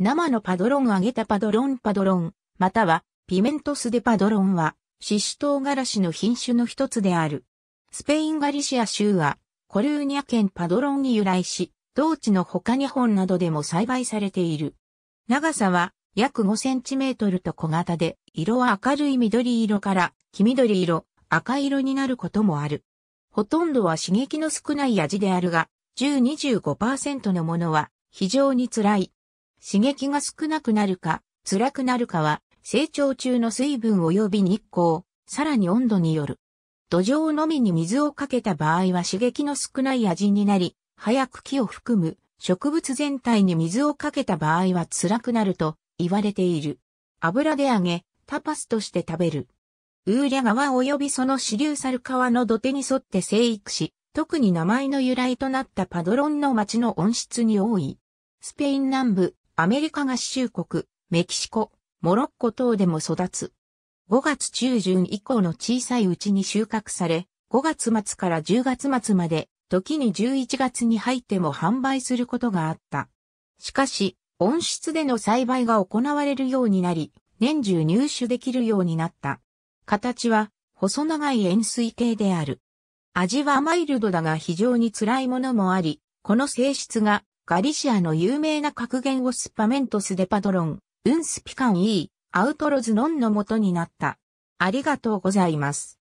生のパドロン揚げたパドロンパドロン、またはピメントスデパドロンは、シシトウガラシの品種の一つである。スペインガリシア州は、コルーニャ県パドロンに由来し、同地の他日本などでも栽培されている。長さは約5センチメートルと小型で、色は明るい緑色から黄緑色、赤色になることもある。ほとんどは刺激の少ない味であるが、10-25%のものは非常に辛い刺激が少なくなるか、辛くなるかは、成長中の水分及び日光、さらに温度による。土壌のみに水をかけた場合は刺激の少ない味になり、早く木を含む植物全体に水をかけた場合は辛くなると言われている。油で揚げ、タパスとして食べる。ウーリャ川及びその支流猿川の土手に沿って生育し、特に名前の由来となったパドロンの町の温室に多い。スペイン南部、アメリカ合衆国、メキシコ、モロッコ等でも育つ。5月中旬以降の小さいうちに収穫され、5月末から10月末まで、時に11月に入っても販売することがあった。しかし、温室での栽培が行われるようになり、年中入手できるようになった。形は、細長い円錐形である。味はマイルドだが非常に辛いものもあり、この性質がガリシアの有名な格言をスパメントスデパドロン、ウンスピカンイー、アウトロズノンのとになった。ありがとうございます。